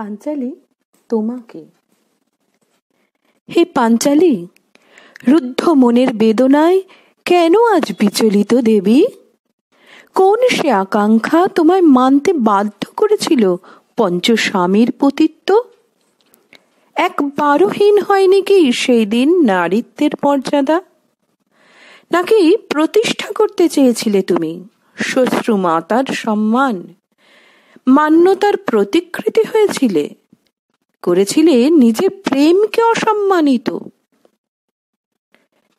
পাঞ্চালি তোমাকে হে পাঞ্চালি রুদ্ধ মনের বেদনায় কেন আজ বিচলিত দেবী কোন সে আকাঙ্ক্ষা তোমায় মানতে বাধ্য করেছিল পঞ্চস্বামীর পতিত্ব একবারহীন হয়নি কি সেই দিন নারীত্বের মর্যাদা নাকি প্রতিষ্ঠা করতে চেয়েছিলে তুমি শ্বশ্রু মাতার সম্মান মান্যতার প্রতিকৃতি হয়েছিলে করেছিলে নিজে প্রেমকে অসম্মানিত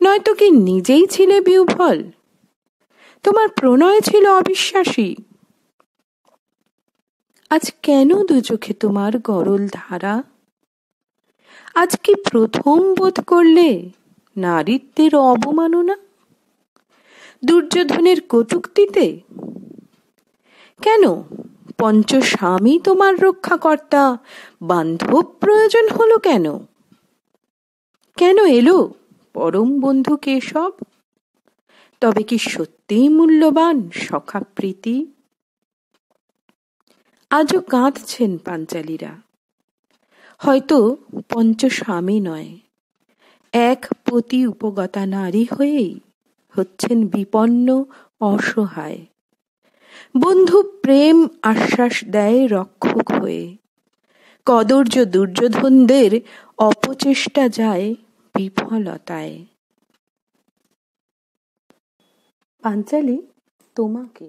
নয়তো কি নিজেই ছিলে বিউফল তোমার প্রণয় ছিল অবিশ্বাসী আজ কেন দু চোখে তোমার গরল ধারা আজ কি প্রথম বোধ করলে নারীত্বের অবমাননা দুর্যোধনের কটুক্তিতে কেন পঞ্চস্বামী তোমার রক্ষাকর্তা বান্ধব প্রয়োজন হলো কেন কেন এলো পরম বন্ধু কেশব তবে কি সত্যিই মূল্যবান সখা প্রীতি আজও কাঁদছেন পাঞ্চালীরা হয়তো পঞ্চস্বামী নয় এক পতি উপগতা নারী হয়েই হচ্ছেন বিপন্ন অসহায় বন্ধু প্রেম আশ্বাস দেয় রক্ষক হয়ে কদর্য দুর্যোধনদের অপচেষ্টা যায় বিফলতায় পাঞ্চালি তোমাকে